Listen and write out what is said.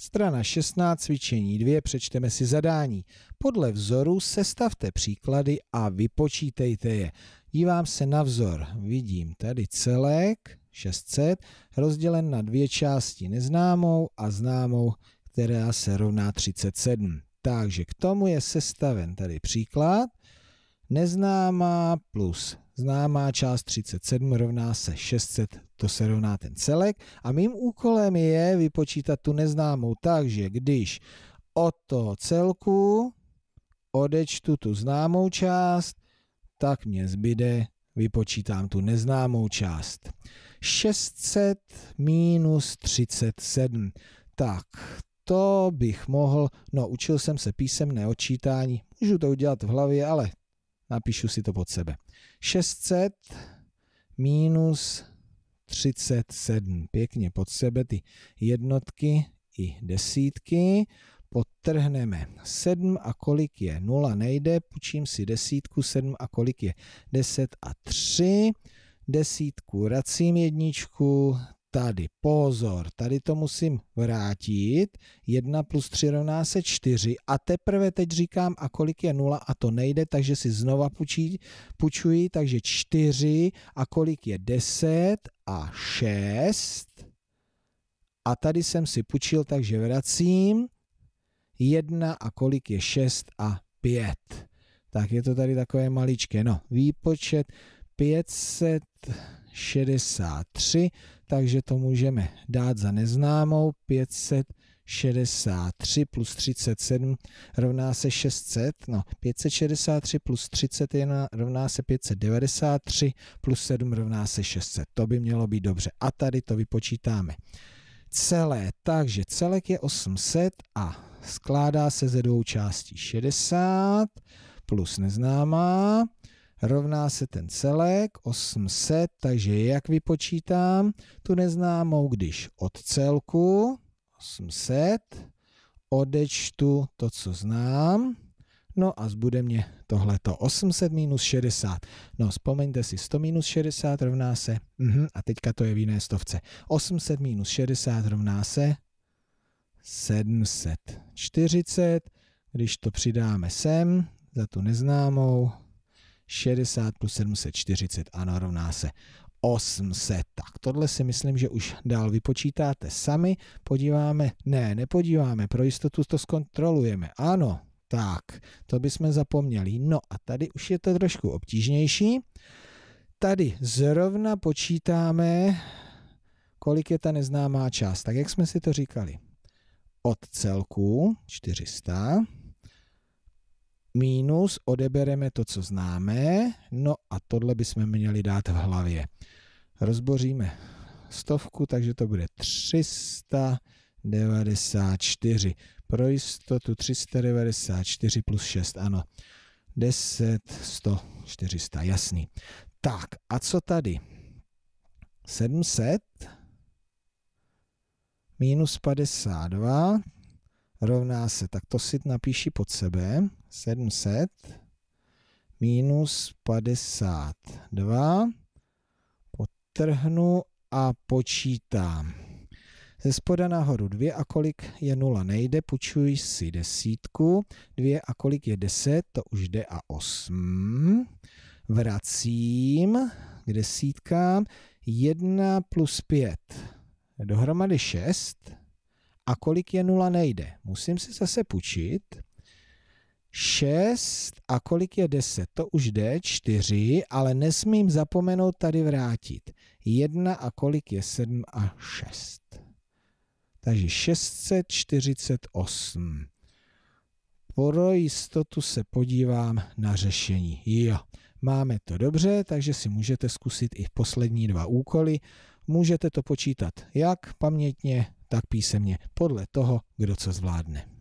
Strana 16, cvičení 2, přečteme si zadání. Podle vzoru sestavte příklady a vypočítejte je. Dívám se na vzor, vidím tady celek 600 rozdělen na dvě části neznámou a známou, která se rovná 37. Takže k tomu je sestaven tady příklad neznámá plus známá část 37 rovná se 600, to se rovná ten celek a mým úkolem je vypočítat tu neznámou tak, že když od toho celku odečtu tu známou část, tak mě zbyde, vypočítám tu neznámou část. 600 minus 37. Tak, to bych mohl, no učil jsem se písemné odčítání, můžu to udělat v hlavě, ale Napíšu si to pod sebe. 600 minus 37. Pěkně pod sebe ty jednotky i desítky. Podtrhneme 7 a kolik je? 0 nejde, půjčím si desítku, 7 a kolik je? 10 a 3. Desítku racím jedničku, tady, pozor, tady to musím vrátit, 1 plus 3 rovná se 4 a teprve teď říkám, a kolik je 0 a to nejde, takže si znova pučí, pučuji, takže 4 a kolik je 10 a 6 a tady jsem si pučil, takže vracím 1 a kolik je 6 a 5. Tak je to tady takové maličké. No, výpočet 563, takže to můžeme dát za neznámou. 563 plus 37 rovná se 600. No, 563 plus 31 rovná se 593 plus 7 rovná se 600. To by mělo být dobře. A tady to vypočítáme. Celé, takže celek je 800 a skládá se ze dvou částí 60 plus neznámá rovná se ten celek 800, takže jak vypočítám tu neznámou, když od celku 800 odečtu to, co znám, no a zbude mě tohleto 800 minus 60. No vzpomeňte si, 100 minus 60 rovná se, uh a teďka to je v jiné stovce, 800 minus 60 rovná se 740, když to přidáme sem za tu neznámou, 60 plus 740, ano, rovná se 800. Tak tohle si myslím, že už dál vypočítáte sami. Podíváme, ne, nepodíváme, pro jistotu to zkontrolujeme. Ano, tak, to bychom zapomněli. No a tady už je to trošku obtížnější. Tady zrovna počítáme, kolik je ta neznámá část. Tak jak jsme si to říkali? Od celku 400 minus odebereme to, co známe, no a tohle bychom měli dát v hlavě. Rozboříme stovku, takže to bude 394. Pro jistotu 394 plus 6, ano. 10, 100, 400, jasný. Tak, a co tady? 700 minus 52, rovná se, tak to si napíši pod sebe, 700 minus 52, potrhnu a počítám. Ze spoda nahoru 2 a kolik je 0 nejde, počuji si desítku, 2 a kolik je 10, to už jde a 8. Vracím k desítkám 1 plus 5, dohromady 6, a kolik je nula nejde. Musím si zase půjčit. 6 a kolik je 10? To už jde, 4, ale nesmím zapomenout tady vrátit. 1 a kolik je 7 a 6. Takže 648. Pro jistotu se podívám na řešení. Jo, máme to dobře, takže si můžete zkusit i poslední dva úkoly. Můžete to počítat jak pamětně, tak písemně, podle toho, kdo co zvládne.